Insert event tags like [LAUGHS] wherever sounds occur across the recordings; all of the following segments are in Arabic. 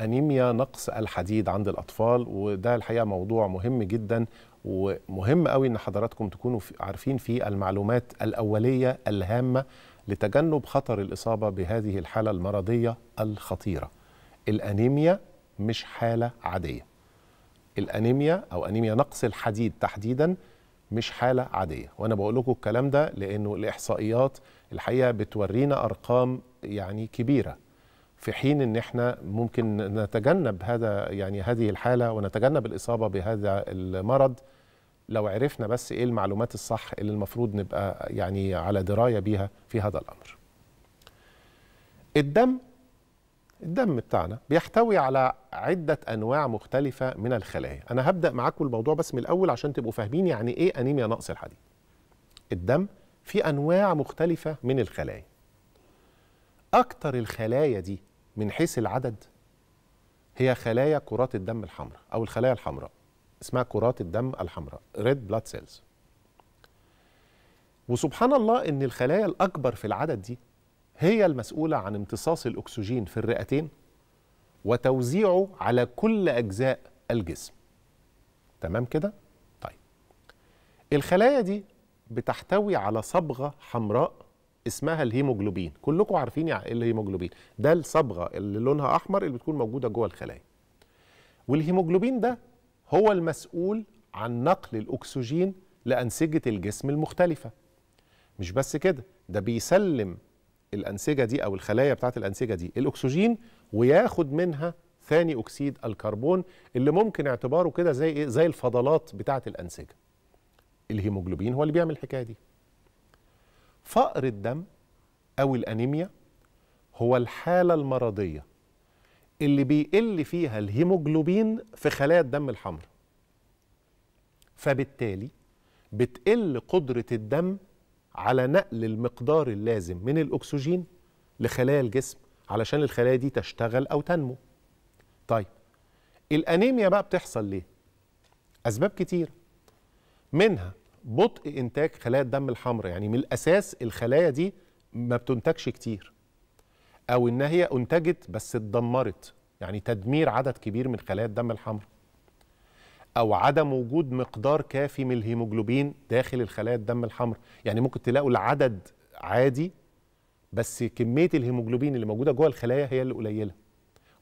أنيميا نقص الحديد عند الأطفال وده الحقيقة موضوع مهم جدا ومهم قوي ان حضراتكم تكونوا عارفين فيه المعلومات الاوليه الهامه لتجنب خطر الاصابه بهذه الحاله المرضيه الخطيره. الانيميا مش حاله عاديه. الانيميا او انيميا نقص الحديد تحديدا مش حاله عاديه، وانا بقول لكم الكلام ده لانه الاحصائيات الحقيقه بتورينا ارقام يعني كبيره في حين ان احنا ممكن نتجنب هذا يعني هذه الحاله ونتجنب الاصابه بهذا المرض لو عرفنا بس ايه المعلومات الصح اللي المفروض نبقى يعني على درايه بيها في هذا الامر. الدم الدم بتاعنا بيحتوي على عده انواع مختلفه من الخلايا، انا هبدا معاكم الموضوع بس من الاول عشان تبقوا فاهمين يعني ايه انيميا نقص الحديد. الدم فيه انواع مختلفه من الخلايا. اكتر الخلايا دي من حيث العدد هي خلايا كرات الدم الحمراء او الخلايا الحمراء اسمها كرات الدم الحمراء ريد بلاد سيلز وسبحان الله ان الخلايا الاكبر في العدد دي هي المسؤوله عن امتصاص الاكسجين في الرئتين وتوزيعه على كل اجزاء الجسم تمام كده طيب الخلايا دي بتحتوي على صبغه حمراء اسمها الهيموجلوبين كلكم عارفين يعني ايه الهيموجلوبين ده الصبغه اللي لونها احمر اللي بتكون موجوده جوه الخلايا والهيموجلوبين ده هو المسؤول عن نقل الاكسجين لانسجه الجسم المختلفه مش بس كده ده بيسلم الانسجه دي او الخلايا بتاعه الانسجه دي الاكسجين وياخد منها ثاني اكسيد الكربون اللي ممكن اعتباره كده زي ايه زي الفضلات بتاعه الانسجه الهيموجلوبين هو اللي بيعمل الحكايه دي فقر الدم أو الأنيميا هو الحالة المرضية اللي بيقل فيها الهيموجلوبين في خلايا الدم الحمراء فبالتالي بتقل قدرة الدم على نقل المقدار اللازم من الأكسجين لخلايا الجسم علشان الخلايا دي تشتغل أو تنمو طيب الأنيميا بقى بتحصل ليه؟ أسباب كتير منها بطء انتاج خلايا الدم الحمراء يعني من الاساس الخلايا دي ما بتنتجش كتير او ان هي انتجت بس اتدمرت يعني تدمير عدد كبير من خلايا الدم الحمراء او عدم وجود مقدار كافي من الهيموجلوبين داخل الخلايا الدم الحمراء يعني ممكن تلاقوا العدد عادي بس كميه الهيموجلوبين اللي موجوده جوه الخلايا هي اللي قليله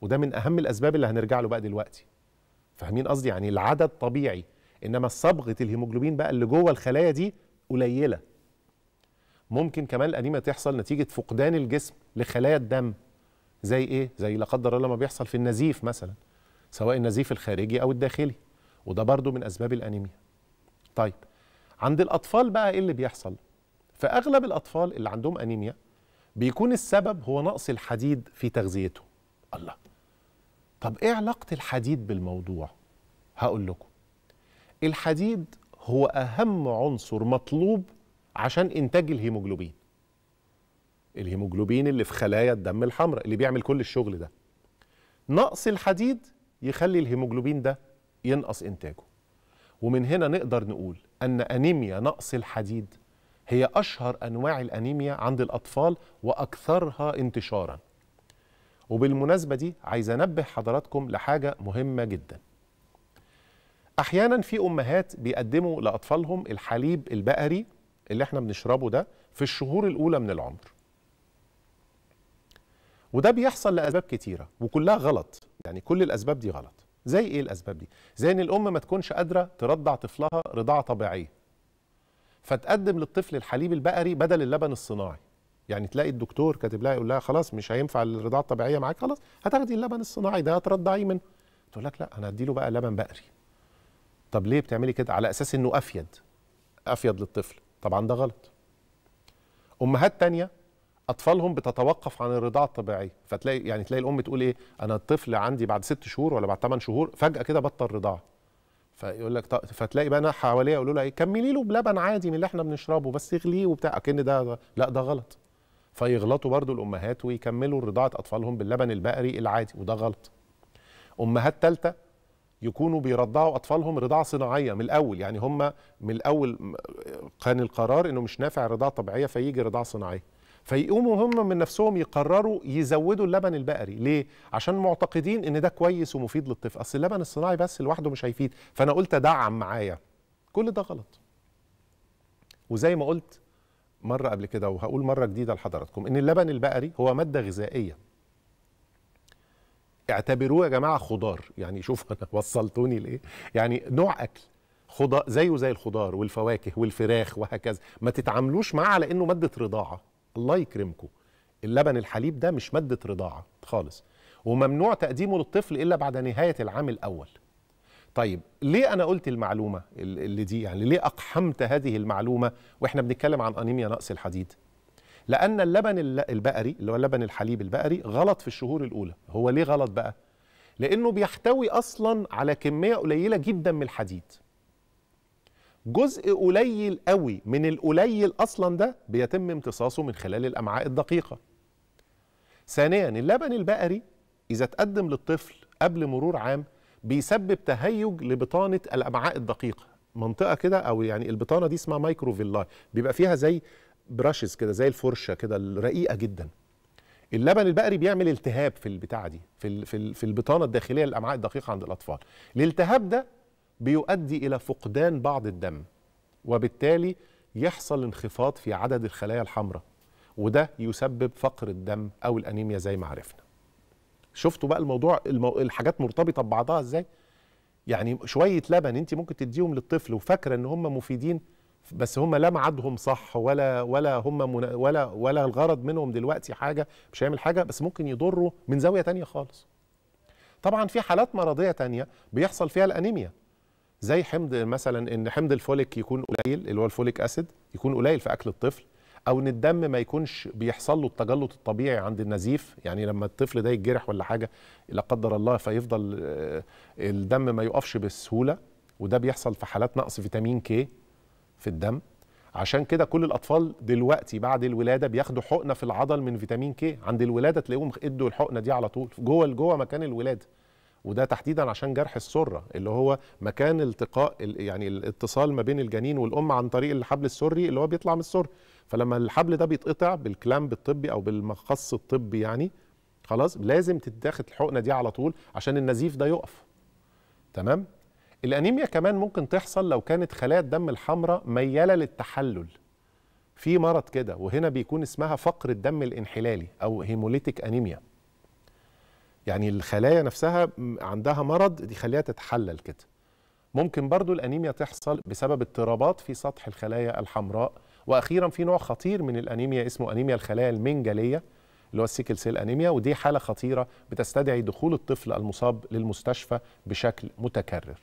وده من اهم الاسباب اللي هنرجع له بقى دلوقتي فاهمين قصدي يعني العدد طبيعي انما صبغه الهيموجلوبين بقى اللي جوه الخلايا دي قليله ممكن كمان الانيميا تحصل نتيجه فقدان الجسم لخلايا الدم زي ايه زي لا قدر الله ما بيحصل في النزيف مثلا سواء النزيف الخارجي او الداخلي وده برضو من اسباب الانيميا طيب عند الاطفال بقى ايه اللي بيحصل فاغلب الاطفال اللي عندهم انيميا بيكون السبب هو نقص الحديد في تغذيته الله طب ايه علاقه الحديد بالموضوع هقول لكم الحديد هو أهم عنصر مطلوب عشان إنتاج الهيموجلوبين الهيموجلوبين اللي في خلايا الدم الحمراء اللي بيعمل كل الشغل ده نقص الحديد يخلي الهيموجلوبين ده ينقص إنتاجه ومن هنا نقدر نقول أن أنيميا نقص الحديد هي أشهر أنواع الأنيميا عند الأطفال وأكثرها انتشاراً وبالمناسبة دي عايز أنبه حضراتكم لحاجة مهمة جداً احيانا في امهات بيقدموا لاطفالهم الحليب البقري اللي احنا بنشربه ده في الشهور الاولى من العمر وده بيحصل لاسباب كتيره وكلها غلط يعني كل الاسباب دي غلط زي ايه الاسباب دي زي ان الام ما تكونش قادره ترضع طفلها رضاعه طبيعيه فتقدم للطفل الحليب البقري بدل اللبن الصناعي يعني تلاقي الدكتور كاتب لها يقول لها خلاص مش هينفع الرضاعه الطبيعيه معاك خلاص هتاخدي اللبن الصناعي ده هترضعيه منه تقول لك لا انا له بقى لبن بقري طب ليه بتعملي كده على اساس انه افيد افيد للطفل طبعا ده غلط امهات تانية اطفالهم بتتوقف عن الرضاعه الطبيعيه فتلاقي يعني تلاقي الام تقول ايه انا الطفل عندي بعد ست شهور ولا بعد ثمان شهور فجاه كده بطل رضاعه فيقول لك فتلاقي بقى حواليه يقولوا لها ايه كملي له بلبن عادي من اللي احنا بنشربه بس اغليه وبتاع اكن ده لا ده غلط فيغلطوا برضو الامهات ويكملوا رضاعه اطفالهم باللبن البقري العادي وده غلط امهات ثالثه يكونوا بيرضعوا اطفالهم رضاعه صناعيه من الاول يعني هم من الاول كان القرار انه مش نافع رضاعه طبيعيه فيجي رضاعه صناعيه فيقوموا هم من نفسهم يقرروا يزودوا اللبن البقري ليه عشان معتقدين ان ده كويس ومفيد للطفل اصل اللبن الصناعي بس لوحده مش هيفيد فانا قلت ادعم معايا كل ده غلط وزي ما قلت مره قبل كده وهقول مره جديده لحضراتكم ان اللبن البقري هو ماده غذائيه اعتبروه يا جماعه خضار يعني شوف انا [LAUGHS] وصلتوني لايه يعني نوع اكل خضار زيه زي الخضار والفواكه والفراخ وهكذا ما تتعاملوش معاه على انه ماده رضاعه الله يكرمكم اللبن الحليب ده مش ماده رضاعه خالص وممنوع تقديمه للطفل الا بعد نهايه العام الاول طيب ليه انا قلت المعلومه اللي دي يعني ليه اقحمت هذه المعلومه واحنا بنتكلم عن انيميا نقص الحديد لأن اللبن البقري اللي هو اللبن الحليب البقري غلط في الشهور الأولى هو ليه غلط بقى؟ لأنه بيحتوي أصلا على كمية قليلة جدا من الحديد جزء قليل قوي من القليل أصلا ده بيتم امتصاصه من خلال الأمعاء الدقيقة ثانيا اللبن البقري إذا تقدم للطفل قبل مرور عام بيسبب تهيج لبطانة الأمعاء الدقيقة منطقة كده أو يعني البطانة دي اسمها مايكروفيلاي بيبقى فيها زي براشز كده زي الفرشه كده الرقيقه جدا اللبن البقري بيعمل التهاب في البتاعه دي في في في البطانه الداخليه للامعاء الدقيقه عند الاطفال الالتهاب ده بيؤدي الى فقدان بعض الدم وبالتالي يحصل انخفاض في عدد الخلايا الحمراء وده يسبب فقر الدم او الانيميا زي ما عرفنا شفتوا بقى الموضوع المو... الحاجات مرتبطه ببعضها ازاي يعني شويه لبن انت ممكن تديهم للطفل وفاكره ان هم مفيدين بس هم لا معادهم صح ولا ولا هم ولا ولا الغرض منهم دلوقتي حاجه مش هيعمل حاجه بس ممكن يضره من زاويه تانية خالص طبعا في حالات مرضيه تانية بيحصل فيها الانيميا زي حمض مثلا ان حمض الفوليك يكون قليل اللي هو الفوليك اسيد يكون قليل في اكل الطفل او ان الدم ما يكونش بيحصل له التجلط الطبيعي عند النزيف يعني لما الطفل ده يتجرح ولا حاجه لا قدر الله فيفضل آه، الدم ما يقفش بسهوله وده بيحصل في حالات نقص فيتامين كي في الدم عشان كده كل الاطفال دلوقتي بعد الولاده بياخدوا حقنه في العضل من فيتامين كي عند الولاده تلاقيهم ادوا الحقنه دي على طول جوه لجوه مكان الولاده وده تحديدا عشان جرح السره اللي هو مكان التقاء يعني الاتصال ما بين الجنين والام عن طريق الحبل السري اللي هو بيطلع من السر فلما الحبل ده بيتقطع بالكلامب الطبي او بالمخص الطبي يعني خلاص لازم تتاخد الحقنه دي على طول عشان النزيف ده يقف تمام الانيميا كمان ممكن تحصل لو كانت خلايا الدم الحمراء مياله للتحلل في مرض كده وهنا بيكون اسمها فقر الدم الانحلالي او هيموليتيك انيميا يعني الخلايا نفسها عندها مرض دي خليها تتحلل كده ممكن برضو الانيميا تحصل بسبب اضطرابات في سطح الخلايا الحمراء واخيرا في نوع خطير من الانيميا اسمه انيميا الخلايا المنجليه اللي هو السيكل سيل انيميا ودي حاله خطيره بتستدعي دخول الطفل المصاب للمستشفى بشكل متكرر